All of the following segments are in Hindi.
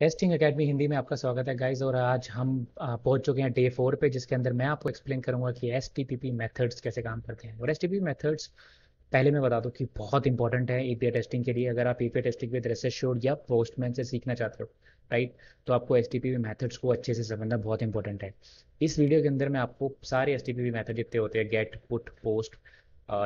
टेस्टिंग एकेडमी हिंदी में आपका स्वागत है गाइज और आज हम पहुंच चुके हैं डे फोर पे जिसके अंदर मैं आपको एक्सप्लेन करूंगा कि एस मेथड्स कैसे काम करते हैं और एस मेथड्स पहले मैं बता दूं कि बहुत इंपॉर्टेंट है ईपीआई टेस्टिंग के लिए अगर आप ईपीआई टेस्टिंग विद रेसे शोर या पोस्टमैन से सीखना चाहते हो राइट तो आपको एस मेथड्स को अच्छे से समझना बहुत इंपॉर्टेंट है इस वीडियो के अंदर मैं आपको सारे एस मेथड जितने होते हैं गेट पुट पोस्ट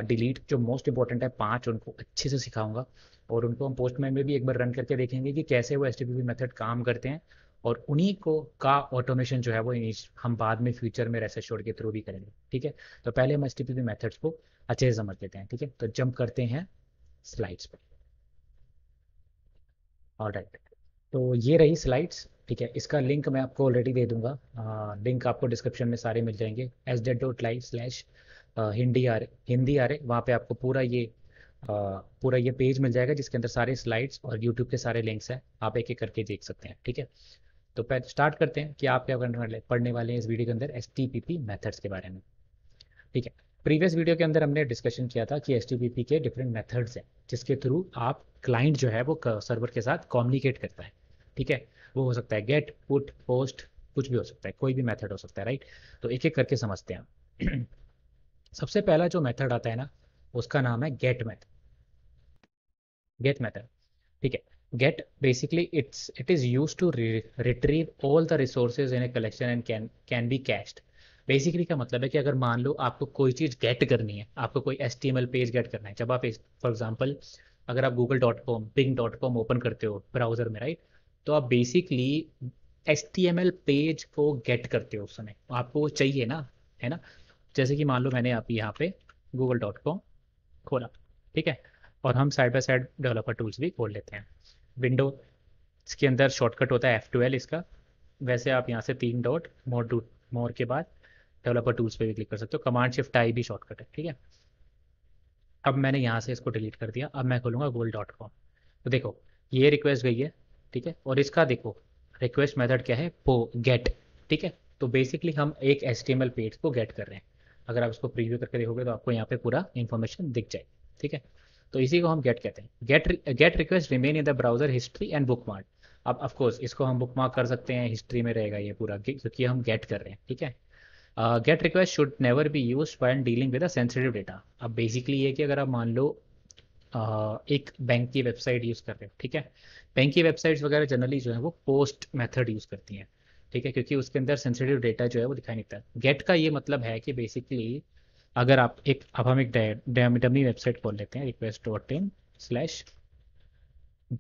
डिलीट जो मोस्ट इंपॉर्टेंट है पांच उनको अच्छे से सिखाऊंगा और उनको हम पोस्टमैन में भी एक बार रन करके देखेंगे कि कैसे वो एस मेथड काम करते हैं और उन्हीं को का ऑटोमेशन जो है वो हम बाद में फ्यूचर में रेसेस छोड़ के थ्रू भी करेंगे ठीक है तो पहले हम एस मेथड्स को अच्छे से समझ लेते हैं ठीक है तो जंप करते हैं स्लाइड्स पर और right. तो ये रही स्लाइड्स ठीक है इसका लिंक मैं आपको ऑलरेडी दे दूंगा आ, लिंक आपको डिस्क्रिप्शन में सारे मिल जाएंगे S date dot live slash Hindi R Hindi R वहाँ पे आपको पूरा ये पूरा ये पेज मिल जाएगा जिसके अंदर सारे स्लाइड्स और यूट्यूब के सारे लिंक्स हैं आप एक एक करके देख सकते हैं ठीक है तो पहले स्टार्ट करते हैं कि आप क्या करने वाले पढ़ने वाले हैं इस वीडियो के अंदर एस मेथड्स के बारे में ठीक है प्रीवियस वीडियो के अंदर हमने डिस्कशन किया था कि एस के डिफरेंट मेथड्स हैं जिसके थ्रू आप क्लाइंट जो है वो सर्वर के साथ कॉम्युनिकेट करता है ठीक है वो हो सकता है गेट पुट पोस्ट कुछ भी हो सकता है कोई भी मेथड हो सकता है राइट तो एक एक करके समझते हैं सबसे पहला जो मेथड आता है ना उसका नाम है गेट मेथड गेट method ठीक है get basically it's it is use to retrieve all the resource in a collection and can can be cached basically का मतलब है कि अगर मान लो आपको कोई चीज़ गेट करनी है आपको कोई H T M L page get करना है जब आप फॉर एग्जाम्पल अगर आप Google dot com Bing dot com open करते हो ब्राउजर में राइट तो आप basically H T M L page को गेट करते हो उस समय आपको वो चाहिए ना है ना जैसे कि मान लो मैंने आप यहाँ पे गूगल डॉट कॉम खोला ठीक है और हम side by side developer tools भी खोल लेते हैं विंडो इसके अंदर शॉर्टकट होता है F12 इसका वैसे आप यहाँ से तीन डॉट मोर डू मोर के बाद डेवलपर टूल्स पे भी क्लिक कर सकते हो कमांड शिफ्ट आई भी शॉर्टकट है ठीक है अब मैंने यहाँ से इसको डिलीट कर दिया अब मैं खोलूँगा गोल डॉट कॉम तो देखो ये रिक्वेस्ट गई है ठीक है और इसका देखो रिक्वेस्ट मेथड क्या है पो गेट ठीक है तो बेसिकली हम एक एल पेज को गेट कर रहे हैं अगर आप इसको प्रीव्यू करके देखोगे तो आपको यहाँ पे पूरा इन्फॉर्मेशन दिख जाए ठीक है तो इसी को हम गेट कहते हैं get get request remain in the browser history and bookmark अब ऑफकोर्स इसको हम बुक मार्क कर सकते हैं हिस्ट्री में रहेगा ये पूरा क्योंकि हम गेट कर रहे हैं ठीक है get request should never be use when dealing with a sensitive data अब बेसिकली ये कि अगर आप मान लो uh, एक बैंक की वेबसाइट यूज़ कर रहे हो ठीक है बैंक की वेबसाइट्स वगैरह जनरली जो है वो पोस्ट मेथड यूज़ करती हैं ठीक है क्योंकि उसके अंदर सेंसिटिव डेटा जो है वो दिखाई नहीं देता गेट का ये मतलब है कि बेसिकली अगर आप एक अब हम एक डमी वेबसाइट खोल लेते हैं request dot in slash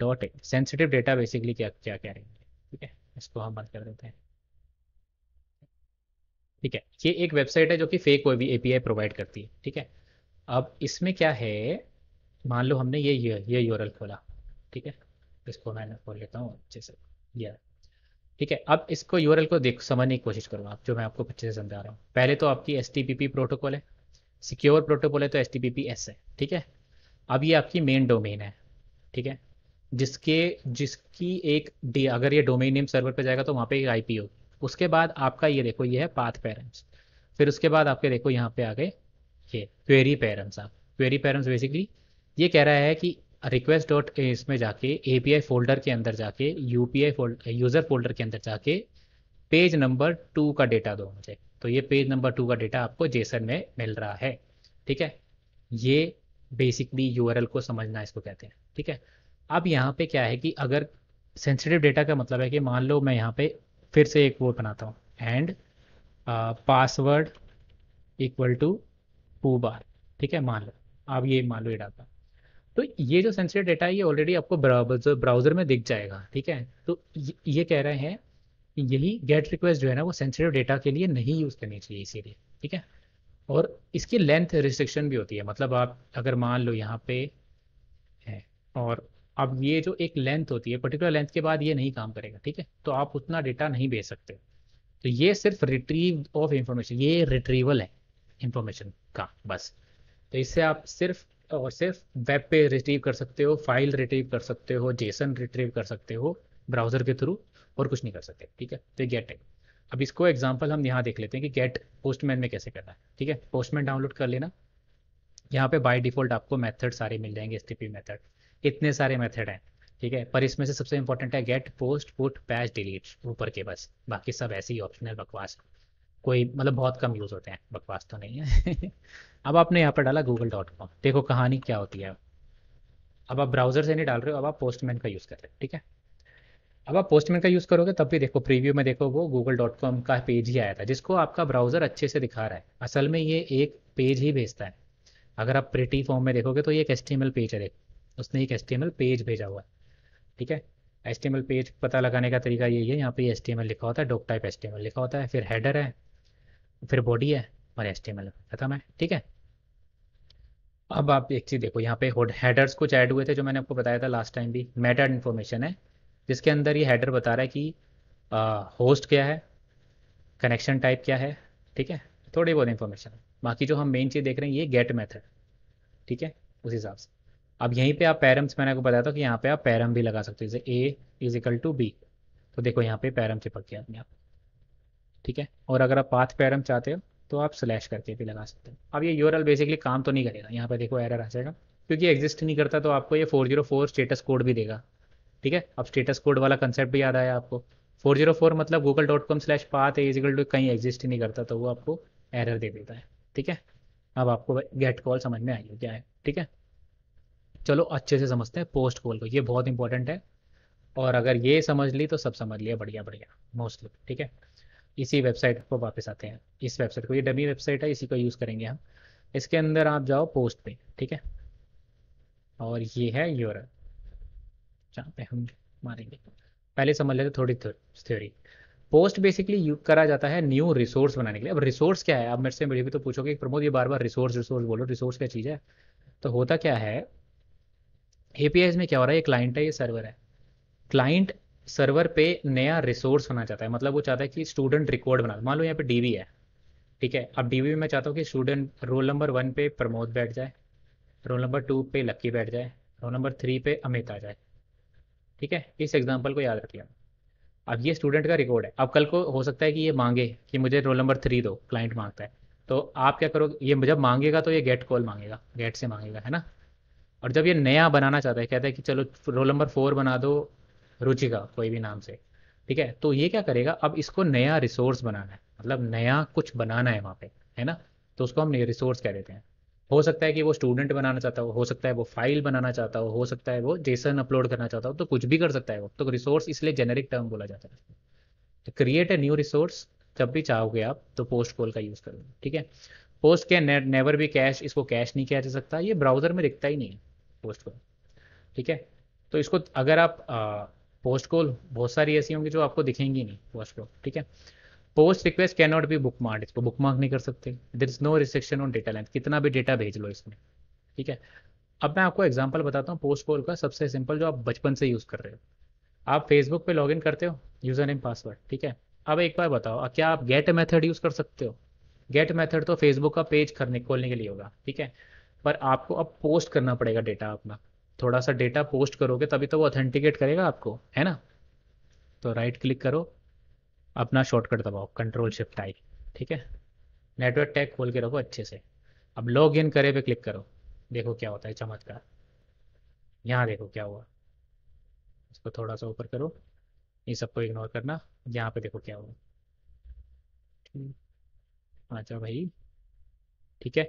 dot in sensitive data basically क्या क्या कह रहे है ठीक है इसको हम बंद कर देते हैं ठीक है ये एक वेबसाइट है जो कि फेक कोई भी एपीआई प्रोवाइड करती है ठीक है अब इसमें क्या है मान लो हमने ये ये यूरल खोला ठीक है इसको मैं खोल लेता हूँ अच्छे से ये ठीक है अब इसको यूरल को देख समझने की कोशिश करो आप जो मैं आपको अच्छे से समझा रहा हूँ पहले तो आपकी एस प्रोटोकॉल है सिक्योर प्रोटोकॉल है तो एच एस है ठीक है अब ये आपकी मेन डोमेन है ठीक है जिसके जिसकी एक डी अगर ये डोमेन नेम सर्वर पे जाएगा तो वहाँ पे एक आईपी होगी उसके बाद आपका ये देखो ये है पाथ पेरेंट्स फिर उसके बाद आपके देखो यहाँ पे आ गए ये क्वेरी पेरेंट्स आप क्वेरी पेरेंट्स बेसिकली ये कह रहा है कि रिक्वेस्ट डॉट इसमें जाके ए फोल्डर के अंदर जाके यू फोल्डर फोल्ड यूज़र फोल्डर के अंदर जाके पेज नंबर टू का डेटा दो मुझे तो ये पेज नंबर टू का डेटा आपको जेसन में मिल रहा है ठीक है ये बेसिकली यूआरएल को समझना इसको कहते हैं ठीक है अब यहाँ पे क्या है कि अगर सेंसिटिव डेटा का मतलब है कि मान लो मैं यहाँ पे फिर से एक वो बनाता हूँ and password equal to two बार ठीक है मान लो आप ये मान लो ये डाटा तो ये जो सेंसिटिव डेटा है ये ऑलरेडी आपको ब्राउजर ब्राउजर में दिख जाएगा ठीक है तो ये कह रहे हैं यही गेट रिक्वेस्ट जो है ना वो सेंसिटिव डेटा के लिए नहीं यूज़ करनी चाहिए इसीलिए ठीक है और इसकी लेंथ रिस्ट्रिक्शन भी होती है मतलब आप अगर मान लो यहाँ पे है और अब ये जो एक लेंथ होती है पर्टिकुलर लेंथ के बाद ये नहीं काम करेगा ठीक है तो आप उतना डेटा नहीं भेज सकते तो ये सिर्फ रिट्रीव ऑफ इंफॉर्मेशन ये रिट्रीवल है इंफॉर्मेशन का बस तो इससे आप सिर्फ और सिर्फ वेब पे रिट्रीव कर सकते हो फाइल रिट्रीव कर सकते हो जेसन रिट्रीव कर सकते हो ब्राउजर के थ्रू और कुछ नहीं कर सकते ठीक है तो गेट है अब इसको एग्जाम्पल हम यहाँ देख लेते हैं कि गेट पोस्टमैन में कैसे करना है ठीक है पोस्टमैन डाउनलोड कर लेना यहाँ पे बाय डिफॉल्ट आपको मेथड सारे मिल जाएंगे एस मेथड इतने सारे मेथड हैं ठीक है पर इसमें से सबसे इंपॉर्टेंट है get post put patch delete ऊपर के बस बाकी सब ऐसे ही ऑप्शनल बकवास कोई मतलब बहुत कम यूज़ होते हैं बकवास तो नहीं है अब आपने यहाँ पर डाला गूगल डॉट कॉम देखो कहानी क्या होती है अब आप ब्राउजर से नहीं डाल रहे हो अब आप पोस्टमैन का यूज़ कर रहे हो ठीक है अब आप पोस्टमैन का यूज़ करोगे तब भी देखो प्रीव्यू में देखो वो गूगल डॉट कॉम का पेज ही आया था जिसको आपका ब्राउज़र अच्छे से दिखा रहा है असल में ये एक पेज ही भेजता है अगर आप प्रिटी फॉर्म में देखोगे तो ये एक एस पेज है देखो उसने एक एस पेज भेजा हुआ है ठीक है एस पेज पता लगाने का तरीका यही है यहाँ पे एस लिखा होता है डॉक टाइप एस लिखा होता है फिर हेडर है फिर बॉडी है और एस खत्म है ठीक है अब आप एक चीज़ देखो यहाँ पे हेडर्स कुछ ऐड हुए थे जो मैंने आपको बताया था लास्ट टाइम भी मेटा इन्फॉर्मेशन है जिसके अंदर ये हैडर बता रहा है कि होस्ट क्या है कनेक्शन टाइप क्या है ठीक है थोड़ी बहुत इन्फॉर्मेशन बाकी जो हम मेन चीज़ देख रहे हैं ये गेट मेथड ठीक है उस हिसाब से अब यहीं पे आप पैरम्स मैंने आपको बताया था कि यहाँ पे आप पैरम भी लगा सकते हो जैसे A is equal to B तो देखो यहाँ पे पैरम चिपक गया अपने आप ठीक है और अगर आप पाथ पैरम चाहते हो तो आप स्लैश करके भी लगा सकते हो अब ये यूरल बेसिकली काम तो नहीं करेगा यहाँ पे देखो एरर आ जाएगा क्योंकि एग्जिस्ट नहीं करता तो आपको ये four zero four status code भी देगा ठीक है अब स्टेटस कोड वाला कंसेप्ट भी याद आया आपको 404 मतलब Google dot com slash path है इजिकल टू कहीं एग्जिस्ट ही नहीं करता तो वो आपको एरर दे देता है ठीक है अब आपको गेट कॉल समझ में आई हो क्या है ठीक है चलो अच्छे से समझते हैं पोस्ट कॉल को ये बहुत इंपॉर्टेंट है और अगर ये समझ ली तो सब समझ लिया बढ़िया बढ़िया मोस्टली ठीक है इसी वेबसाइट को वापस आते हैं इस वेबसाइट को ये डमी वेबसाइट है इसी को यूज़ करेंगे हम इसके अंदर आप जाओ पोस्ट पे ठीक है और ये है यूर जहाँ पे हम मारेंगे पहले समझ लेते थोड़ी थ्योरी पोस्ट बेसिकली यूज करा जाता है न्यू रिसोर्स बनाने के लिए अब रिसोर्स क्या है आप मेरे से मेरे भी तो पूछोगे प्रमोद ये बार बार रिसोर्स रिसोर्स बोलो रिसोर्स क्या चीज़ है तो होता क्या है एपीआई में क्या हो रहा है ये क्लाइंट है ये सर्वर है क्लाइंट सर्वर पे नया रिसोर्स बनाना चाहता है मतलब वो चाहता है कि स्टूडेंट रिकॉर्ड बना मान लो यहाँ पे डीवी है ठीक है अब डीवी में मैं चाहता हूँ कि स्टूडेंट रोल नंबर वन पे प्रमोद बैठ जाए रोल नंबर टू पे लक्की बैठ जाए रोल नंबर थ्री पे अमित आ जाए ठीक है इस एग्जाम्पल को याद रखिए अब ये स्टूडेंट का रिकॉर्ड है अब कल को हो सकता है कि ये मांगे कि मुझे रोल नंबर थ्री दो क्लाइंट मांगता है तो आप क्या करोगे ये जब मांगेगा तो ये गेट कॉल मांगेगा गेट से मांगेगा है ना और जब ये नया बनाना चाहता है कहता है कि चलो रोल नंबर फोर बना दो रुचिका कोई भी नाम से ठीक है तो ये क्या करेगा अब इसको नया रिसोर्स बनाना है मतलब नया कुछ बनाना है वहाँ पे है ना तो उसको हम रिसोर्स कह देते हैं हो सकता है कि वो स्टूडेंट बनाना चाहता हो हो सकता है वो फाइल बनाना चाहता हो हो सकता है वो जेसन अपलोड करना चाहता हो तो कुछ भी कर सकता है वो तो रिसोर्स इसलिए जेनेरिक टर्म बोला जाता है तो क्रिएट ए न्यू रिसोर्स जब भी चाहोगे आप तो पोस्ट कॉल का यूज़ करो ठीक है पोस्ट के नेवर भी कैश इसको कैश नहीं किया जा सकता ये ब्राउज़र में दिखता ही नहीं है पोस्ट कॉल ठीक है तो इसको अगर आप आ, पोस्ट कॉल बहुत सारी ऐसी होंगी जो आपको दिखेंगी नहीं पोस्ट कॉल ठीक है post request can not be bookmarked इसको बुक मार्क नहीं कर सकते there is no restriction on data length कितना भी डेटा भेज लो इसमें ठीक है अब मैं आपको एग्जाम्पल बताता हूँ पोस्ट कॉल का सबसे सिंपल जो आप बचपन से यूज़ कर रहे हो आप फेसबुक पे लॉग करते हो यूज़र नेम पासवर्ड ठीक है अब एक बार बताओ क्या आप गेट मेथड यूज़ कर सकते हो गेट मेथड तो फेसबुक का पेज करने खोलने के लिए होगा ठीक है पर आपको अब पोस्ट करना पड़ेगा डेटा अपना थोड़ा सा डेटा पोस्ट करोगे तभी तो वो ऑथेंटिकेट करेगा आपको है ना तो राइट क्लिक करो अपना शॉर्टकट दबाओ कंट्रोल शिफ्ट आई ठीक है नेटवर्क टैग खोल के रखो अच्छे से अब लॉग इन करे पे क्लिक करो देखो क्या होता है चमत्कार यहाँ देखो क्या हुआ इसको थोड़ा सा ऊपर करो ये सबको इग्नोर करना यहाँ पे देखो क्या हुआ अच्छा भाई ठीक है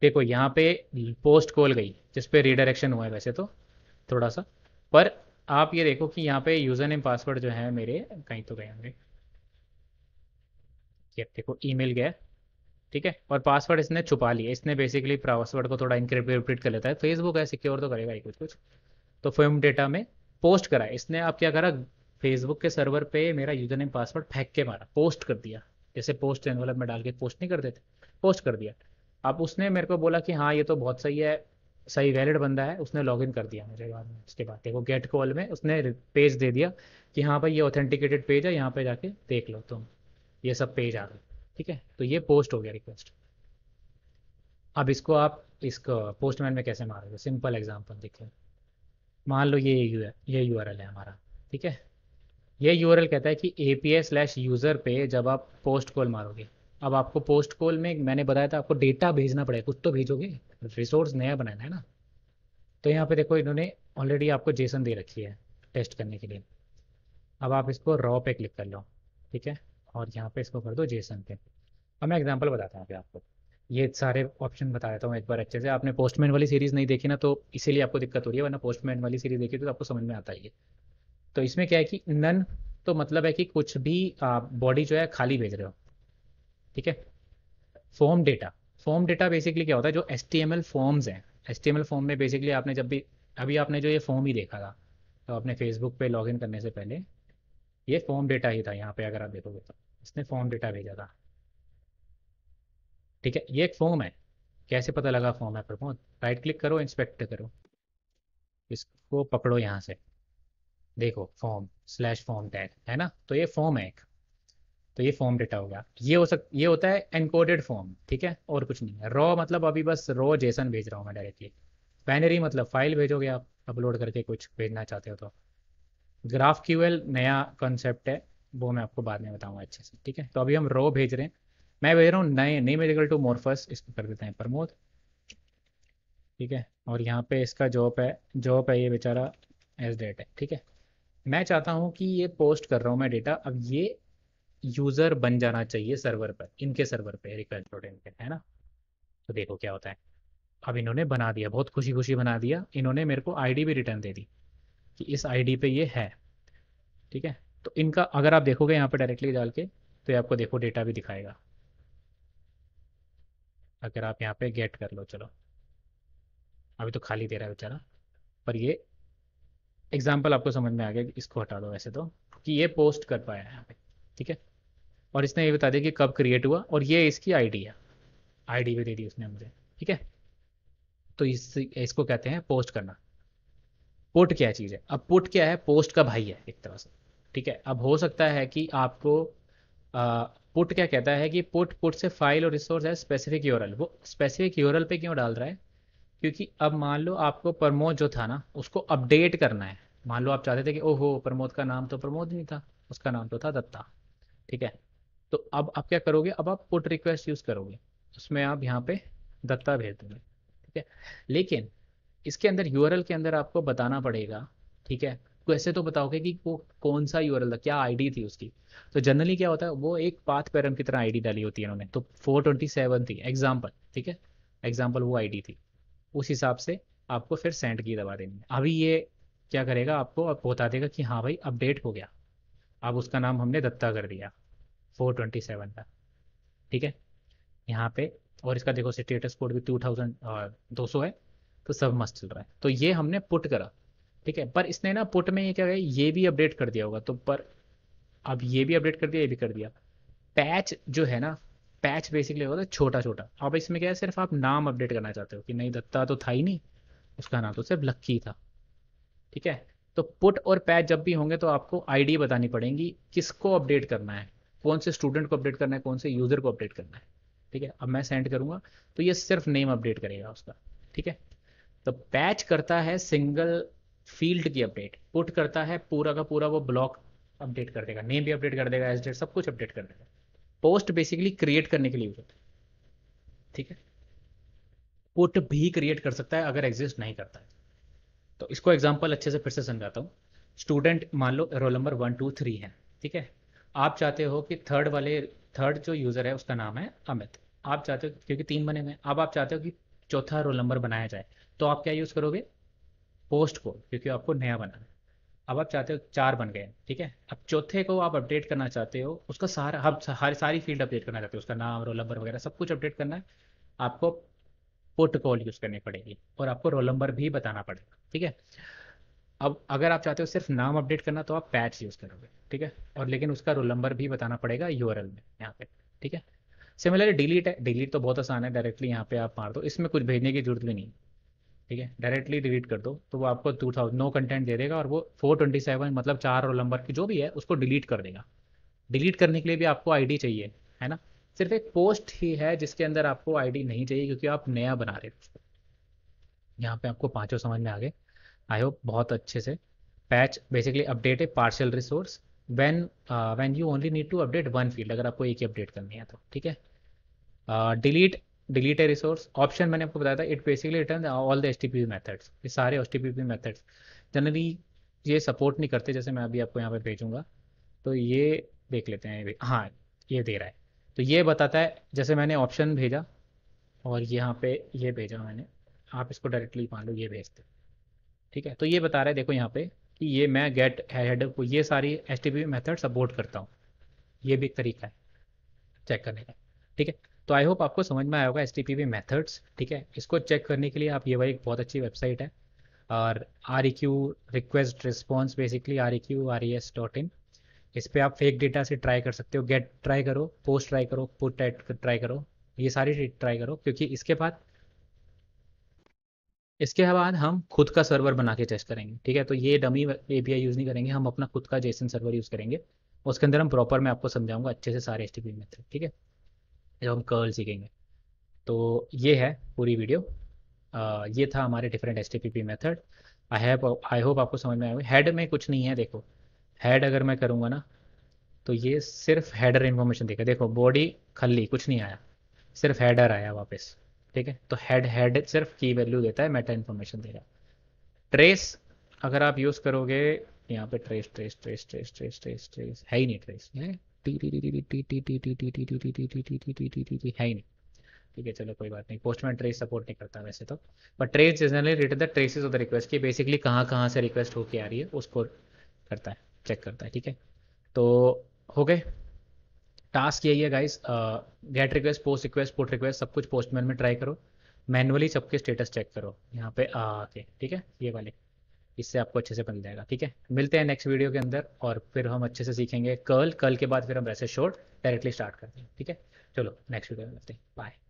देखो यहाँ पे पोस्ट खोल गई जिसपे रिडायरेक्शन हुआ है वैसे तो थोड़ा सा पर आप ये देखो कि यहाँ पे यूज़र नेम पासवर्ड जो है मेरे कहीं तो गए होंगे ये देखो ईमेल गया ठीक है और पासवर्ड इसने छुपा लिया इसने बेसिकली पासवर्ड को थोड़ा इंक्रिप्ट कर लेता है फेसबुक है सिक्योर तो करेगा ही कुछ कुछ तो फिल्म डेटा में पोस्ट करा इसने आप क्या करा फेसबुक के सर्वर पे मेरा यूजर नेम पासवर्ड फेंक के मारा पोस्ट कर दिया जैसे पोस्ट एनवलप में डाल के पोस्ट नहीं कर देते पोस्ट कर दिया अब उसने मेरे को बोला कि हाँ ये तो बहुत सही है सही वैलिड बंदा है उसने लॉगिन कर दिया मेरे बाद में उसके बाद देखो गेट कॉल में उसने पेज दे दिया कि हाँ भाई ये ऑथेंटिकेटेड पेज है यहाँ पे जाके देख लो तुम ये सब पेज आ गए ठीक है तो ये पोस्ट हो गया रिक्वेस्ट अब इसको आप इसको पोस्टमैन में कैसे मारोगे सिंपल एग्जाम्पल देखिए मान लो ये ये यू है हमारा ठीक है ये यू कहता है कि A P A slash user पे जब आप पोस्ट कॉल मारोगे अब आपको पोस्ट कॉल में मैंने बताया था आपको डेटा भेजना पड़ेगा कुछ तो भेजोगे रिसोर्स नया बनाना है ना तो यहाँ पे देखो इन्होंने ऑलरेडी आपको जेसन दे रखी है टेस्ट करने के लिए अब आप इसको रॉ पे क्लिक कर लो ठीक है और यहाँ पे इसको कर दो जेसन पे अब मैं एग्जाम्पल बताता हूँ आपको ये सारे ऑप्शन बता देता हूँ एक बार अच्छे से आपने पोस्टमैन वाली सीरीज़ नहीं देखी ना तो इसीलिए आपको दिक्कत हो रही है वरना पोस्टमैन वाली सीरीज़ देखी तो आपको समझ में आता ही है तो इसमें क्या है कि नन तो मतलब है कि कुछ भी बॉडी जो है खाली भेज रहे हो ठीक है form data form data basically क्या होता है जो S T M L forms हैं S T M L form में बेसिकली आपने जब भी अभी आपने जो ये फॉर्म ही देखा था तो आपने फेसबुक पे लॉगिन करने से पहले ये फॉर्म डेटा ही था यहाँ पे अगर आप देखोगे तो इसने फॉर्म डेटा भेजा था ठीक है ये एक फॉर्म है कैसे पता लगा फॉर्म है प्रमोद राइट क्लिक करो इंस्पेक्ट करो इसको पकड़ो यहाँ से देखो फॉर्म स्लैश फॉर्म टैग है ना तो ये फॉर्म है एक तो ये फॉर्म डेटा होगा ये हो सक ये होता है एनकोडेड फॉर्म ठीक है और कुछ नहीं है रॉ मतलब अभी बस रॉ जेसन भेज रहा हूँ मैं डायरेक्टली बैनरी मतलब फाइल भेजोगे आप अपलोड करके कुछ भेजना चाहते हो तो ग्राफ क्यूएल नया कॉन्सेप्ट है वो मैं आपको बाद में बताऊंगा अच्छे से ठीक है तो अभी हम रो भेज रहे हैं मैं भेज रहा हूँ नए नेम इजिकल टू मोरफस इसको कर देते हैं प्रमोद ठीक है और यहाँ पे इसका जॉब है जॉब है ये बेचारा एस डेट है ठीक है मैं चाहता हूँ कि ये पोस्ट कर रहा हूँ मैं डेटा अब ये यूज़र बन जाना चाहिए सर्वर पर इनके सर्वर पर रिकल्ट इनके है ना तो देखो क्या होता है अब इन्होंने बना दिया बहुत खुशी खुशी बना दिया इन्होंने मेरे को आईडी भी रिटर्न दे दी कि इस आईडी पे ये है ठीक है तो इनका अगर आप देखोगे यहाँ पे डायरेक्टली डाल के तो ये आपको देखो डेटा भी दिखाएगा अगर आप यहाँ पे गेट कर लो चलो अभी तो खाली दे रहा है बेचारा पर ये एग्जाम्पल आपको समझ में आ गया कि इसको हटा दो वैसे तो कि ये पोस्ट कर पाया है यहाँ पे ठीक है और इसने ये बता दिया कि कब क्रिएट हुआ और ये इसकी आई है आई भी दे दी उसने मुझे ठीक है तो इस इसको कहते हैं पोस्ट करना पुट क्या चीज़ है अब पुट क्या है पोस्ट का भाई है एक तरह से ठीक है अब हो सकता है कि आपको पुट क्या कहता है कि पुट पुट से फाइल और रिसोर्स है स्पेसिफिक यूरल वो स्पेसिफिक यूरल पे क्यों डाल रहा है क्योंकि अब मान लो आपको प्रमोद जो था ना उसको अपडेट करना है मान लो आप चाहते थे कि ओहो प्रमोद का नाम तो प्रमोद नहीं था उसका नाम तो था दत्ता ठीक है तो अब आप क्या करोगे अब आप पुट रिक्वेस्ट यूज़ करोगे उसमें आप यहाँ पे दत्ता भेज दोगे ठीक है लेकिन इसके अंदर यूआरएल के अंदर आपको बताना पड़ेगा ठीक है कैसे तो बताओगे कि वो कौन सा यू था क्या आईडी थी उसकी तो जनरली क्या होता है वो एक पाथ पैरम की तरह आईडी डाली होती है इन्होंने तो 427 थी एग्जाम्पल ठीक है एग्जाम्पल वो आईडी थी उस हिसाब से आपको फिर सेंड की दबा देनी है अभी ये क्या करेगा आपको आपको बता देगा कि हाँ भाई अपडेट हो गया अब उसका नाम हमने दत्ता कर दिया 427 का ठीक है यहाँ पे और इसका देखो स्टेटस कोड भी 2200 है तो सब मस्त चल रहा है तो ये हमने पुट करा ठीक है पर इसने ना पुट में ये क्या ये भी अपडेट कर दिया होगा तो पर अब ये भी अपडेट कर दिया ये भी कर दिया पैच जो है ना पैच बेसिकली होता है छोटा छोटा अब इसमें क्या है सिर्फ आप नाम अपडेट करना चाहते हो कि नहीं दत्ता तो था ही नहीं उसका नाम तो सिर्फ लक्की था ठीक है तो पुट और पैच जब भी होंगे तो आपको आईडी बतानी पड़ेगी किसको अपडेट करना है कौन से स्टूडेंट को अपडेट करना है कौन से यूज़र को अपडेट करना है ठीक है अब मैं सेंड करूंगा तो ये सिर्फ नेम अपडेट करेगा उसका ठीक है तो पैच करता है सिंगल फील्ड की अपडेट पुट करता है पूरा का पूरा वो ब्लॉक अपडेट कर देगा नेम भी अपडेट कर देगा एस डेट सब कुछ अपडेट कर देगा पोस्ट बेसिकली क्रिएट करने के लिए यूज होता है ठीक है पुट भी क्रिएट कर सकता है अगर एग्जिस्ट नहीं करता है तो इसको एग्जाम्पल अच्छे से फिर से समझाता हूँ स्टूडेंट मान लो roll number one two three है ठीक है आप चाहते हो कि थर्ड वाले थर्ड जो यूज़र है उसका नाम है अमित आप चाहते हो क्योंकि तीन बने हुए अब आप चाहते हो कि चौथा रोल नंबर बनाया जाए तो आप क्या यूज़ करोगे पोस्ट को क्योंकि आपको नया बनाना है अब आप चाहते हो चार बन गए ठीक है अब चौथे को आप अपडेट करना चाहते हो उसका सारा हर हर सारी फील्ड अपडेट करना चाहते हो उसका नाम रोल नंबर वगैरह सब कुछ अपडेट करना है आपको प्रोटोकॉल यूज़ करनी पड़ेगी और आपको रोल नंबर भी बताना पड़ेगा ठीक है अब अगर आप चाहते हो सिर्फ नाम अपडेट करना तो आप पैच यूज़ करोगे ठीक है और लेकिन उसका रोल नंबर भी बताना पड़ेगा यू में यहाँ पे ठीक है सिमिलरली डिलीट है डिलीट तो बहुत आसान है डायरेक्टली यहाँ पे आप मार दो इसमें कुछ भेजने की जरूरत भी नहीं ठीक है डायरेक्टली डिलीट कर दो तो वो आपको टू थाउजेंड नो कंटेंट दे देगा और वो फोर ट्वेंटी सेवन मतलब चार रोल नंबर की जो भी है उसको डिलीट कर देगा डिलीट करने के लिए भी आपको आईडी चाहिए है ना सिर्फ एक पोस्ट ही है जिसके अंदर आपको आईडी नहीं चाहिए क्योंकि आप नया बना रहे हो यहाँ पे आपको पाँचों समझ में आ गए आई होप बहुत अच्छे से पैच बेसिकली अपडेट है partial resource when when you only need to update one field अगर आपको एक ही अपडेट करनी है तो ठीक है delete uh, delete a resource option मैंने आपको बताया था it basically return all the S T P methods ये सारे S T P methods generally ये सपोर्ट नहीं करते जैसे मैं अभी आपको यहाँ पे भेजूँगा तो ये देख लेते हैं हाँ ये दे रहा है तो ये बताता है जैसे मैंने ऑप्शन भेजा और यहाँ पे ये भेजा मैंने आप इसको डायरेक्टली मान लो ये भेजते ठीक है तो ये बता रहा है देखो यहाँ पे कि ये मैं गेट हेड को ये सारी S T P method support करता हूँ ये भी एक तरीका है चेक करने का ठीक है तो आई होप आपको समझ में आया होगा S T P V methods ठीक है इसको चेक करने के लिए आप ये भाई एक बहुत अच्छी वेबसाइट है और R E Q request response basically R E Q R E S dot in इस पर आप फेक डेटा से ट्राई कर सकते हो गेट ट्राई करो पोस्ट ट्राई करो पुट ट्राई करो ये सारी ट्राई करो क्योंकि इसके बाद इसके बाद हम खुद का सर्वर बना के टेस्ट करेंगे ठीक है तो ये डमी एपीआई यूज़ नहीं करेंगे हम अपना खुद का जेसन सर्वर यूज़ करेंगे उसके अंदर हम प्रॉपर मैं आपको समझाऊंगा अच्छे से सारे एस टी मेथड ठीक है जब हम कर्ल सीखेंगे तो ये है पूरी वीडियो आ, ये था हमारे different S T method I have I hope आपको समझ में आया हेड में कुछ नहीं है देखो हेड अगर मैं करूँगा ना तो ये सिर्फ हेडर इन्फॉर्मेशन देगा देखो बॉडी खली कुछ नहीं आया सिर्फ हेडर आया वापस ठीक है तो हेड हेड सिर्फ की वैल्यू देता है मेटा इन्फॉर्मेशन देगा ट्रेस अगर आप यूज़ करोगे यहाँ पे trace trace trace trace trace trace trace है ही नहीं ट्रेस है नहीं ठीक है चलो कोई बात नहीं पोस्टमैन ट्रेस सपोर्ट नहीं करता वैसे तो but trace generally return the traces of the request की बेसिकली कहाँ कहाँ से रिक्वेस्ट होके आ रही है उसको करता है चेक करता है ठीक है तो हो गए टास्क यही है guys get request post request put request सब कुछ पोस्टमैन में ट्राई करो मैनुअली सबके स्टेटस चेक करो यहाँ पे आके ठीक है ये वाले इससे आपको अच्छे से बन जाएगा ठीक है मिलते हैं नेक्स्ट वीडियो के अंदर और फिर हम अच्छे से सीखेंगे कल कल के बाद फिर हम वैसे शोर डायरेक्टली स्टार्ट करते हैं ठीक है चलो नेक्स्ट वीडियो में मिलते हैं बाय